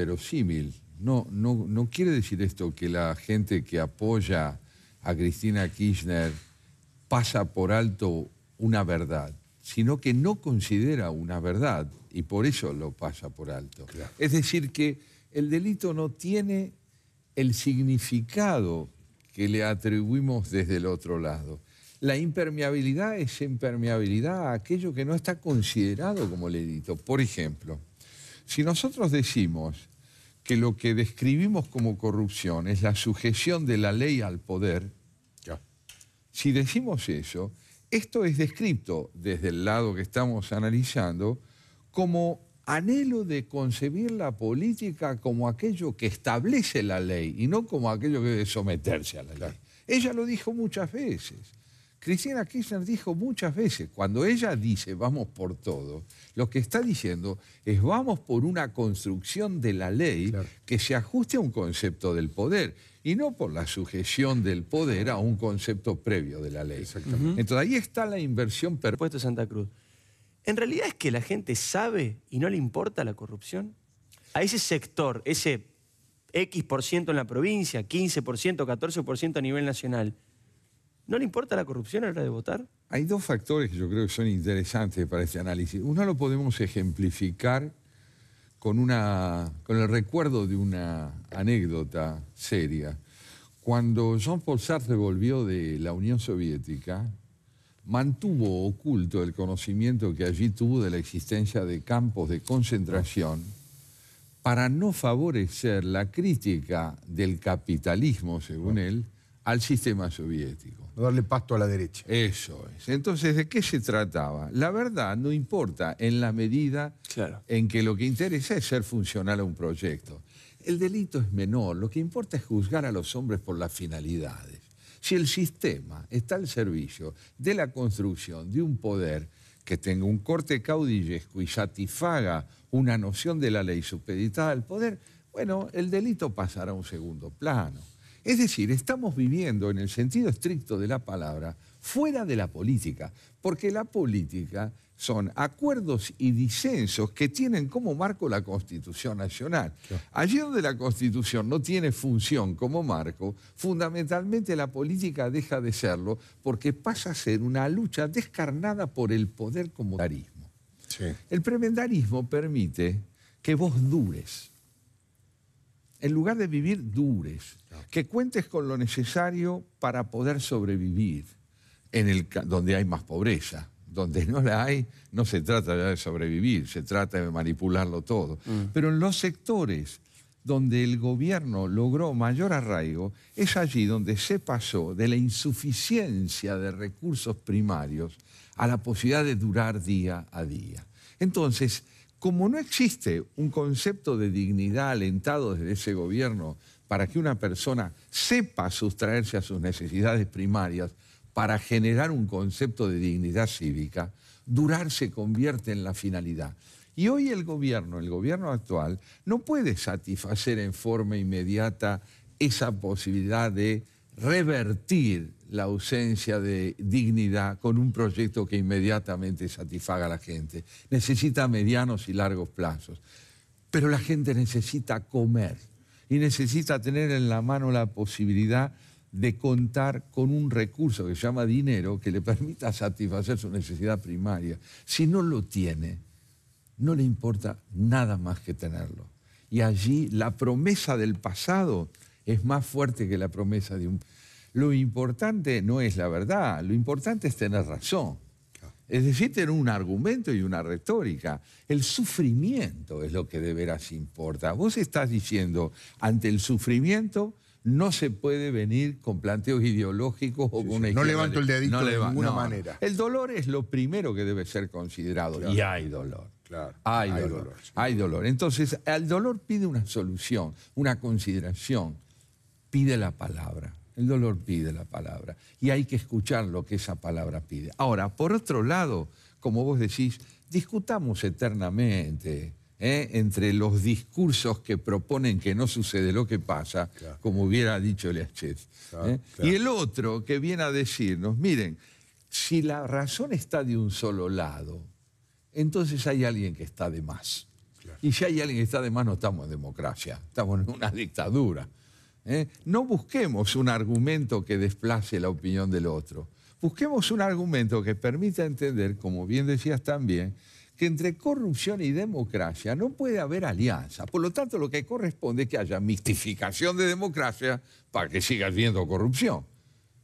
verosímil. No, no, no quiere decir esto que la gente que apoya a Cristina Kirchner pasa por alto una verdad, sino que no considera una verdad y por eso lo pasa por alto. Es decir, que el delito no tiene el significado que le atribuimos desde el otro lado. La impermeabilidad es impermeabilidad a aquello que no está considerado como delito. Por ejemplo, si nosotros decimos que lo que describimos como corrupción es la sujeción de la ley al poder, si decimos eso, esto es descrito desde el lado que estamos analizando como anhelo de concebir la política como aquello que establece la ley y no como aquello que debe someterse a la ley. Ella lo dijo muchas veces. Cristina Kirchner dijo muchas veces, cuando ella dice vamos por todo, lo que está diciendo es vamos por una construcción de la ley que se ajuste a un concepto del poder y no por la sujeción del poder a un concepto previo de la ley. Entonces ahí está la inversión supuesto Santa Cruz. ¿En realidad es que la gente sabe y no le importa la corrupción? A ese sector, ese X% en la provincia, 15%, 14% a nivel nacional, ¿No le importa la corrupción a la hora de votar? Hay dos factores que yo creo que son interesantes para este análisis. Uno lo podemos ejemplificar con, una, con el recuerdo de una anécdota seria. Cuando Jean Paul Sartre volvió de la Unión Soviética, mantuvo oculto el conocimiento que allí tuvo de la existencia de campos de concentración para no favorecer la crítica del capitalismo, según él, al sistema soviético darle pasto a la derecha. Eso es. Entonces, ¿de qué se trataba? La verdad no importa en la medida en que lo que interesa es ser funcional a un proyecto. El delito es menor, lo que importa es juzgar a los hombres por las finalidades. Si el sistema está al servicio de la construcción de un poder que tenga un corte caudillesco y satisfaga una noción de la ley supeditada al poder, bueno, el delito pasará a un segundo plano. Es decir, estamos viviendo en el sentido estricto de la palabra, fuera de la política, porque la política son acuerdos y disensos que tienen como marco la Constitución Nacional. Allí donde la Constitución no tiene función como marco, fundamentalmente la política deja de serlo porque pasa a ser una lucha descarnada por el poder comunitarismo. El premendarismo permite que vos dures, en lugar de vivir dures, que cuentes con lo necesario para poder sobrevivir, en el, donde hay más pobreza. Donde no la hay, no se trata de sobrevivir, se trata de manipularlo todo. Mm. Pero en los sectores donde el gobierno logró mayor arraigo es allí donde se pasó de la insuficiencia de recursos primarios a la posibilidad de durar día a día. Entonces, como no existe un concepto de dignidad alentado desde ese gobierno para que una persona sepa sustraerse a sus necesidades primarias para generar un concepto de dignidad cívica, durar se convierte en la finalidad. Y hoy el gobierno, el gobierno actual, no puede satisfacer en forma inmediata esa posibilidad de revertir la ausencia de dignidad con un proyecto que inmediatamente satisfaga a la gente. Necesita medianos y largos plazos. Pero la gente necesita comer y necesita tener en la mano la posibilidad de contar con un recurso que se llama dinero que le permita satisfacer su necesidad primaria. Si no lo tiene, no le importa nada más que tenerlo. Y allí la promesa del pasado es más fuerte que la promesa de un... Lo importante no es la verdad, lo importante es tener razón. Es decir, tener un argumento y una retórica. El sufrimiento es lo que de veras importa. Vos estás diciendo, ante el sufrimiento no se puede venir con planteos ideológicos o con No levanto el dedito de ninguna manera. El dolor es lo primero que debe ser considerado. Y hay dolor. Claro. Hay, dolor. Hay dolor. Entonces, el dolor pide una solución, una consideración. Pide la palabra. El dolor pide la palabra y hay que escuchar lo que esa palabra pide. Ahora, por otro lado, como vos decís, discutamos eternamente ¿eh? entre los discursos que proponen que no sucede lo que pasa, como hubiera dicho Leachet. ¿eh? Y el otro que viene a decirnos, miren, si la razón está de un solo lado, entonces hay alguien que está de más. Y si hay alguien que está de más, no estamos en democracia, estamos en una dictadura. ¿eh? No busquemos un argumento que desplace la opinión del otro. Busquemos un argumento que permita entender, como bien decías también, que entre corrupción y democracia no puede haber alianza. Por lo tanto, lo que corresponde es que haya mistificación de democracia para que siga habiendo corrupción.